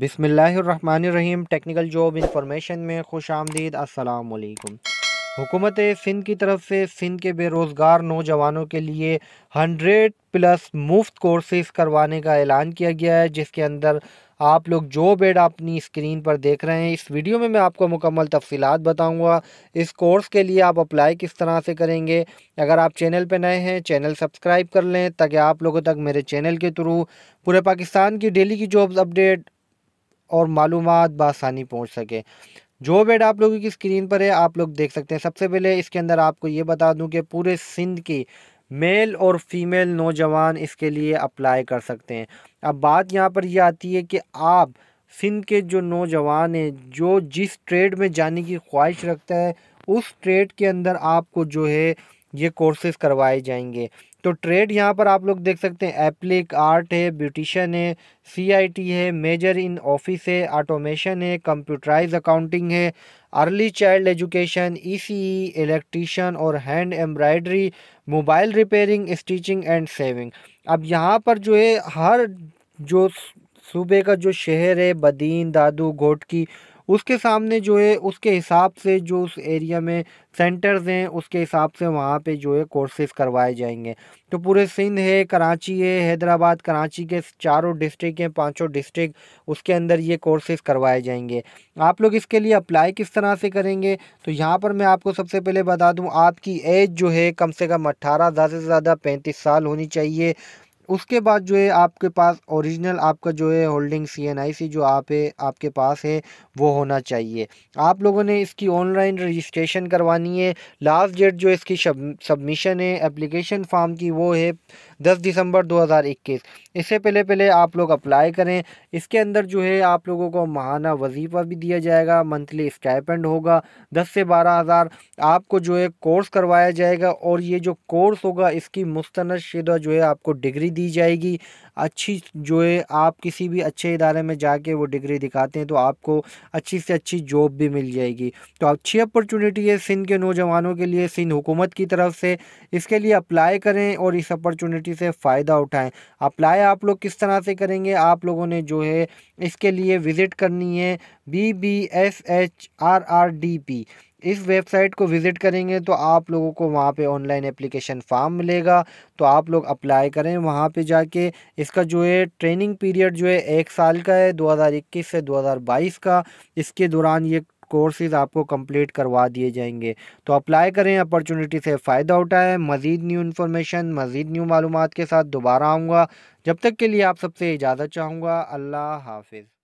बिसमीम technical job information में खुश आमदीद असलकुम हुकूमत सिंध की तरफ से सिंध के बेरोज़गार नौजवानों के लिए 100 प्लस मुफ्त कोर्सेज करवाने का ऐलान किया गया है जिसके अंदर आप लोग जो बेड अपनी स्क्रीन पर देख रहे हैं इस वीडियो में मैं आपको मुकम्मल तफसीत बताऊंगा इस कोर्स के लिए आप अप्लाई किस तरह से करेंगे अगर आप चैनल पर नए हैं चैनल सब्सक्राइब कर लें ताकि आप लोगों तक मेरे चैनल के थ्रू पूरे पाकिस्तान की डेली की जॉब्स अपडेट और मालूम बसानी पहुँच सके जो बेड आप लोगों की स्क्रीन पर है आप लोग देख सकते हैं सबसे पहले इसके अंदर आपको ये बता दूं कि पूरे सिंध की मेल और फीमेल नौजवान इसके लिए अप्लाई कर सकते हैं अब बात यहाँ पर यह आती है कि आप सिंध के जो नौजवान हैं जो जिस ट्रेड में जाने की ख्वाहिश रखता है उस ट्रेड के अंदर आपको जो है ये कोर्सेज करवाए जाएंगे तो ट्रेड यहाँ पर आप लोग देख सकते हैं एप्लिक आर्ट है ब्यूटिशन है सीआईटी है मेजर इन ऑफिस है ऑटोमेशन है कंप्यूटराइज अकाउंटिंग है early child education ECE electrician और hand embroidery mobile repairing stitching and sewing अब यहाँ पर जो है हर जो सूबे का जो शहर है बदीन दादू घोटकी उसके सामने जो है उसके हिसाब से जो उस एरिया में सेंटर्स हैं उसके हिसाब से वहाँ पे जो है कोर्सेज़ करवाए जाएंगे तो पूरे सिंध है कराची है हैदराबाद कराची के चारों डिस्ट्रिक्ट हैं पांचों डिस्ट्रिक्ट उसके अंदर ये कोर्सेज़ करवाए जाएंगे आप लोग इसके लिए अप्लाई किस तरह से करेंगे तो यहाँ पर मैं आपको सबसे पहले बता दूँ आपकी एज जो है कम से कम अट्ठारह ज़्यादा से ज़्यादा पैंतीस साल होनी चाहिए उसके बाद जो है आपके पास ओरिजिनल आपका जो है होल्डिंग सी एन आई सी जो आप है आपके पास है वो होना चाहिए आप लोगों ने इसकी ऑनलाइन रजिस्ट्रेशन करवानी है लास्ट डेट जो इसकी सबमिशन है एप्लीकेशन फार्म की वो है दस दिसंबर दो हज़ार इक्कीस इससे पहले पहले आप लोग अप्लाई करें इसके अंदर जो है आप लोगों को महाना वजीफ़ा भी दिया जाएगा मंथली स्टाइपेंड होगा दस से बारह हज़ार आपको जो है कोर्स करवाया जाएगा और ये जो कोर्स होगा इसकी मुस्तना शुदा जो है आपको डिग्री दी जाएगी अच्छी जो है आप किसी भी अच्छे इदारे में जाके वो डिग्री दिखाते हैं तो आपको अच्छी से अच्छी जॉब भी मिल जाएगी तो अच्छी अपॉर्चुनिटी है सिंध के नौजवानों के लिए सिंध हुकूमत की तरफ से इसके लिए अप्लाई करें और इस अपॉर्चुनिटी से फ़ायदा उठाएं अप्लाई आप लोग किस तरह से करेंगे आप लोगों ने जो है इसके लिए विज़िट करनी है B B S H R R D P इस वेबसाइट को विज़िट करेंगे तो आप लोगों को वहाँ पे ऑनलाइन एप्लीकेशन फॉर्म मिलेगा तो आप लोग अप्लाई करें वहाँ पे जाके इसका जो है ट्रेनिंग पीरियड जो है एक साल का है 2021 से 2022 का इसके दौरान ये कोर्सेज़ आपको कंप्लीट करवा दिए जाएंगे तो अप्लाई करें अपॉर्चुनिटी से फ़ायदा उठाएं मज़ीद न्यू इन्फॉर्मेशन मज़ीद न्यू मालूम के साथ दोबारा आऊँगा जब तक के लिए आप सबसे इजाज़त चाहूँगा अल्लाह हाफिज़